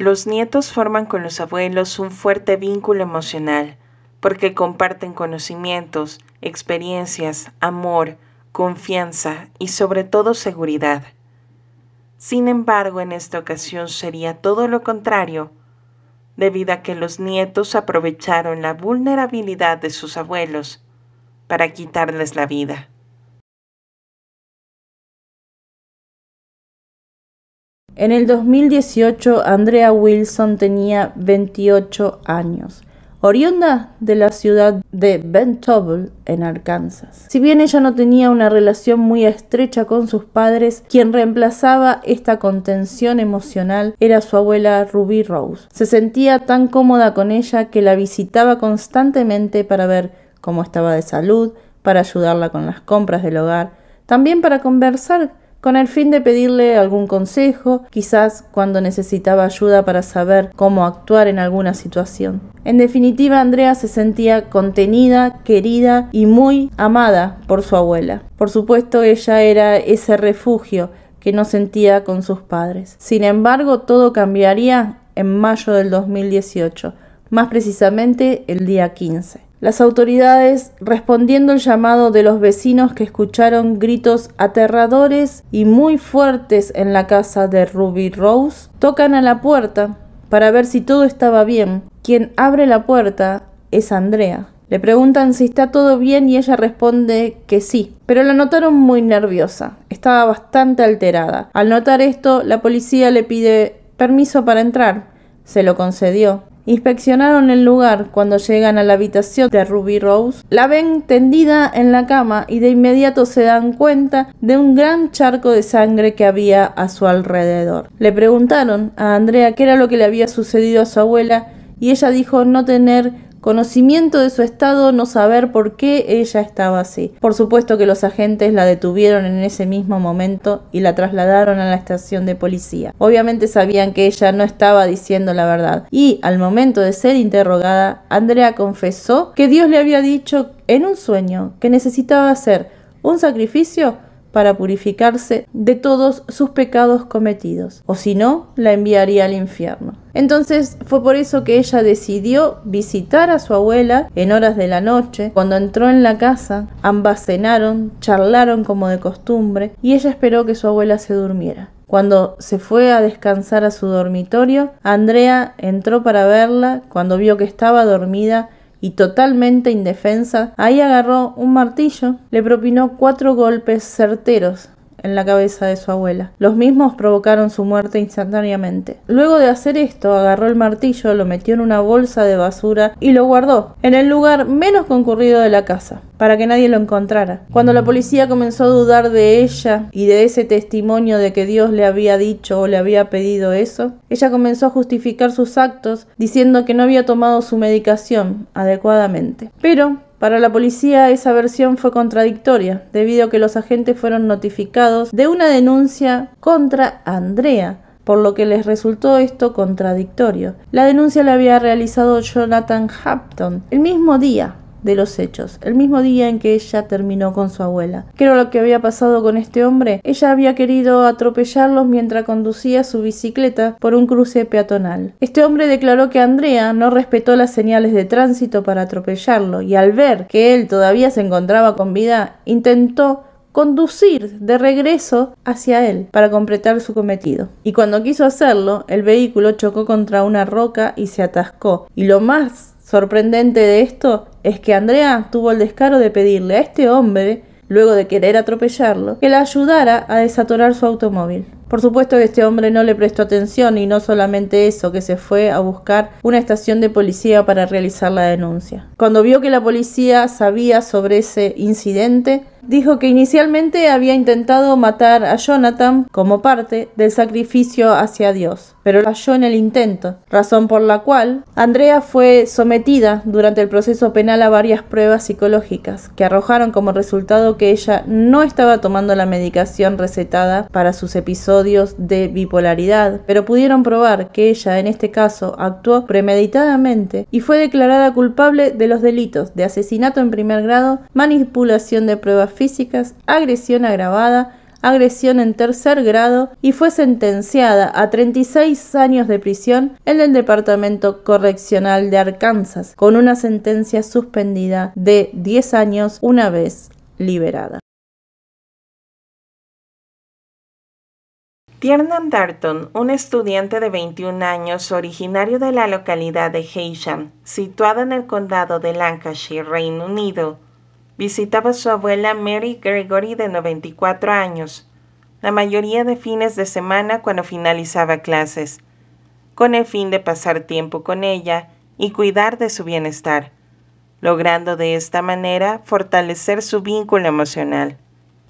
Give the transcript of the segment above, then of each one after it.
Los nietos forman con los abuelos un fuerte vínculo emocional porque comparten conocimientos, experiencias, amor, confianza y sobre todo seguridad. Sin embargo, en esta ocasión sería todo lo contrario, debido a que los nietos aprovecharon la vulnerabilidad de sus abuelos para quitarles la vida. En el 2018, Andrea Wilson tenía 28 años, oriunda de la ciudad de Bentonville, en Arkansas. Si bien ella no tenía una relación muy estrecha con sus padres, quien reemplazaba esta contención emocional era su abuela Ruby Rose. Se sentía tan cómoda con ella que la visitaba constantemente para ver cómo estaba de salud, para ayudarla con las compras del hogar, también para conversar con el fin de pedirle algún consejo, quizás cuando necesitaba ayuda para saber cómo actuar en alguna situación. En definitiva, Andrea se sentía contenida, querida y muy amada por su abuela. Por supuesto, ella era ese refugio que no sentía con sus padres. Sin embargo, todo cambiaría en mayo del 2018, más precisamente el día 15. Las autoridades, respondiendo el llamado de los vecinos que escucharon gritos aterradores y muy fuertes en la casa de Ruby Rose, tocan a la puerta para ver si todo estaba bien. Quien abre la puerta es Andrea. Le preguntan si está todo bien y ella responde que sí, pero la notaron muy nerviosa, estaba bastante alterada. Al notar esto, la policía le pide permiso para entrar, se lo concedió. Inspeccionaron el lugar. Cuando llegan a la habitación de Ruby Rose, la ven tendida en la cama y de inmediato se dan cuenta de un gran charco de sangre que había a su alrededor. Le preguntaron a Andrea qué era lo que le había sucedido a su abuela y ella dijo no tener Conocimiento de su estado, no saber por qué ella estaba así. Por supuesto que los agentes la detuvieron en ese mismo momento y la trasladaron a la estación de policía. Obviamente sabían que ella no estaba diciendo la verdad. Y al momento de ser interrogada, Andrea confesó que Dios le había dicho en un sueño que necesitaba hacer un sacrificio para purificarse de todos sus pecados cometidos, o si no, la enviaría al infierno. Entonces fue por eso que ella decidió visitar a su abuela en horas de la noche. Cuando entró en la casa, ambas cenaron, charlaron como de costumbre, y ella esperó que su abuela se durmiera. Cuando se fue a descansar a su dormitorio, Andrea entró para verla. Cuando vio que estaba dormida, y totalmente indefensa, ahí agarró un martillo, le propinó cuatro golpes certeros, en la cabeza de su abuela. Los mismos provocaron su muerte instantáneamente. Luego de hacer esto, agarró el martillo, lo metió en una bolsa de basura y lo guardó en el lugar menos concurrido de la casa, para que nadie lo encontrara. Cuando la policía comenzó a dudar de ella y de ese testimonio de que Dios le había dicho o le había pedido eso, ella comenzó a justificar sus actos diciendo que no había tomado su medicación adecuadamente. Pero para la policía esa versión fue contradictoria, debido a que los agentes fueron notificados de una denuncia contra Andrea, por lo que les resultó esto contradictorio. La denuncia la había realizado Jonathan Hampton el mismo día, de los hechos, el mismo día en que ella terminó con su abuela. ¿Qué era lo que había pasado con este hombre? Ella había querido atropellarlos mientras conducía su bicicleta por un cruce peatonal. Este hombre declaró que Andrea no respetó las señales de tránsito para atropellarlo y al ver que él todavía se encontraba con vida, intentó conducir de regreso hacia él para completar su cometido. Y cuando quiso hacerlo, el vehículo chocó contra una roca y se atascó. Y lo más Sorprendente de esto es que Andrea tuvo el descaro de pedirle a este hombre, luego de querer atropellarlo, que la ayudara a desatorar su automóvil. Por supuesto que este hombre no le prestó atención y no solamente eso, que se fue a buscar una estación de policía para realizar la denuncia. Cuando vio que la policía sabía sobre ese incidente, Dijo que inicialmente había intentado matar a Jonathan como parte del sacrificio hacia Dios, pero falló en el intento, razón por la cual Andrea fue sometida durante el proceso penal a varias pruebas psicológicas que arrojaron como resultado que ella no estaba tomando la medicación recetada para sus episodios de bipolaridad, pero pudieron probar que ella en este caso actuó premeditadamente y fue declarada culpable de los delitos de asesinato en primer grado, manipulación de pruebas físicas, agresión agravada, agresión en tercer grado y fue sentenciada a 36 años de prisión en el Departamento Correccional de Arkansas, con una sentencia suspendida de 10 años una vez liberada. Tiernan Darton, un estudiante de 21 años originario de la localidad de Heysham, situada en el condado de Lancashire, Reino Unido, visitaba a su abuela Mary Gregory de 94 años, la mayoría de fines de semana cuando finalizaba clases, con el fin de pasar tiempo con ella y cuidar de su bienestar, logrando de esta manera fortalecer su vínculo emocional.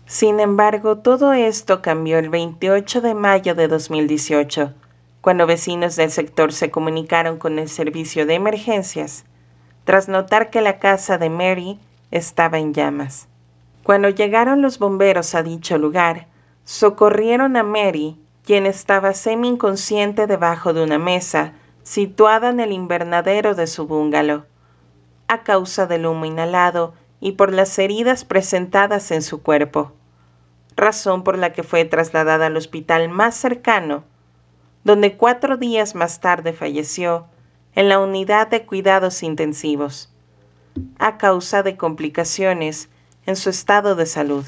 Sin embargo, todo esto cambió el 28 de mayo de 2018, cuando vecinos del sector se comunicaron con el servicio de emergencias, tras notar que la casa de Mary estaba en llamas. Cuando llegaron los bomberos a dicho lugar, socorrieron a Mary, quien estaba semi inconsciente debajo de una mesa situada en el invernadero de su búngalo, A causa del humo inhalado y por las heridas presentadas en su cuerpo, razón por la que fue trasladada al hospital más cercano, donde cuatro días más tarde falleció en la unidad de cuidados intensivos a causa de complicaciones en su estado de salud.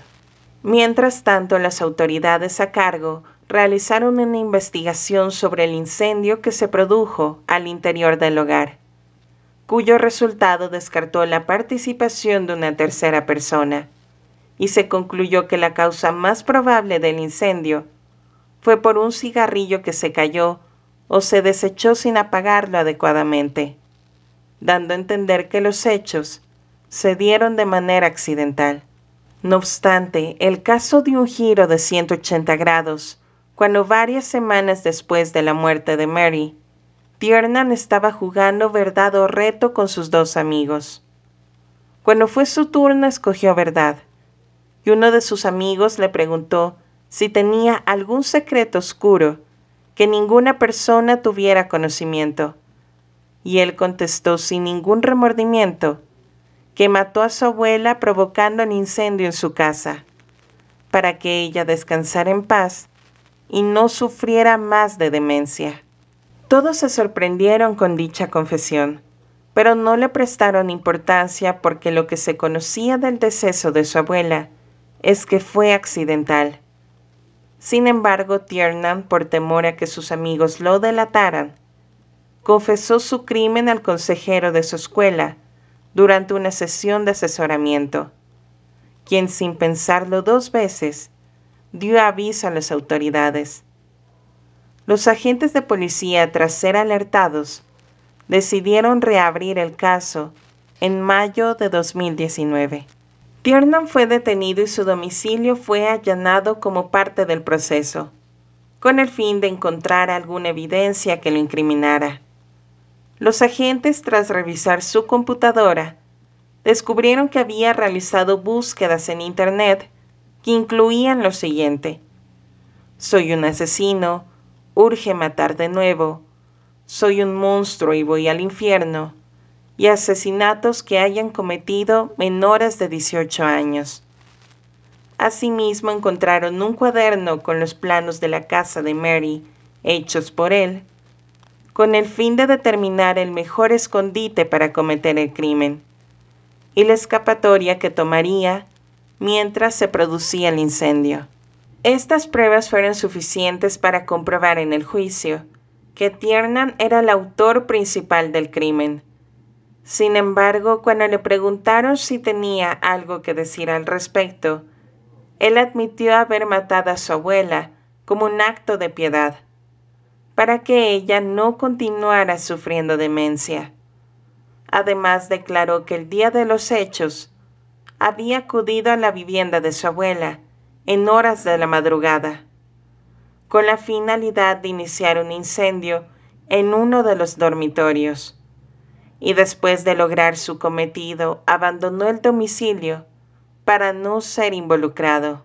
Mientras tanto, las autoridades a cargo realizaron una investigación sobre el incendio que se produjo al interior del hogar, cuyo resultado descartó la participación de una tercera persona, y se concluyó que la causa más probable del incendio fue por un cigarrillo que se cayó o se desechó sin apagarlo adecuadamente dando a entender que los hechos se dieron de manera accidental. No obstante, el caso dio un giro de 180 grados cuando varias semanas después de la muerte de Mary, Tiernan estaba jugando verdad o reto con sus dos amigos. Cuando fue su turno escogió verdad, y uno de sus amigos le preguntó si tenía algún secreto oscuro que ninguna persona tuviera conocimiento. Y él contestó sin ningún remordimiento que mató a su abuela provocando un incendio en su casa, para que ella descansara en paz y no sufriera más de demencia. Todos se sorprendieron con dicha confesión, pero no le prestaron importancia porque lo que se conocía del deceso de su abuela es que fue accidental. Sin embargo, Tiernan, por temor a que sus amigos lo delataran, confesó su crimen al consejero de su escuela durante una sesión de asesoramiento, quien sin pensarlo dos veces dio aviso a las autoridades. Los agentes de policía, tras ser alertados, decidieron reabrir el caso en mayo de 2019. Tiernan fue detenido y su domicilio fue allanado como parte del proceso, con el fin de encontrar alguna evidencia que lo incriminara. Los agentes, tras revisar su computadora, descubrieron que había realizado búsquedas en Internet que incluían lo siguiente. Soy un asesino, urge matar de nuevo, soy un monstruo y voy al infierno, y asesinatos que hayan cometido menores de 18 años. Asimismo encontraron un cuaderno con los planos de la casa de Mary, hechos por él, con el fin de determinar el mejor escondite para cometer el crimen y la escapatoria que tomaría mientras se producía el incendio. Estas pruebas fueron suficientes para comprobar en el juicio que Tiernan era el autor principal del crimen. Sin embargo, cuando le preguntaron si tenía algo que decir al respecto, él admitió haber matado a su abuela como un acto de piedad para que ella no continuara sufriendo demencia. Además declaró que el día de los hechos había acudido a la vivienda de su abuela en horas de la madrugada, con la finalidad de iniciar un incendio en uno de los dormitorios. Y después de lograr su cometido, abandonó el domicilio para no ser involucrado.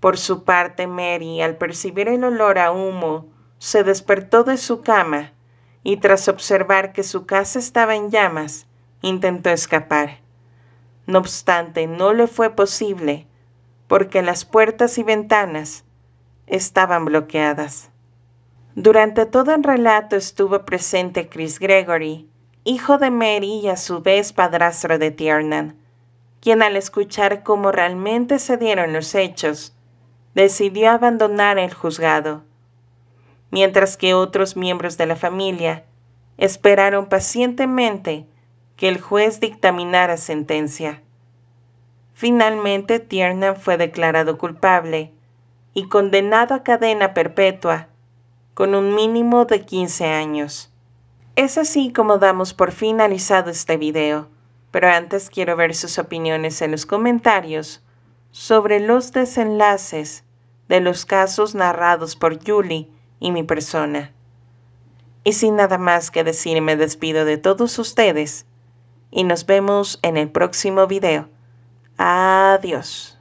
Por su parte, Mary, al percibir el olor a humo se despertó de su cama y tras observar que su casa estaba en llamas, intentó escapar. No obstante, no le fue posible porque las puertas y ventanas estaban bloqueadas. Durante todo el relato estuvo presente Chris Gregory, hijo de Mary y a su vez padrastro de Tiernan, quien al escuchar cómo realmente se dieron los hechos, decidió abandonar el juzgado mientras que otros miembros de la familia esperaron pacientemente que el juez dictaminara sentencia. Finalmente Tiernan fue declarado culpable y condenado a cadena perpetua con un mínimo de 15 años. Es así como damos por finalizado este video, pero antes quiero ver sus opiniones en los comentarios sobre los desenlaces de los casos narrados por Julie y mi persona. Y sin nada más que decir, me despido de todos ustedes y nos vemos en el próximo video. Adiós.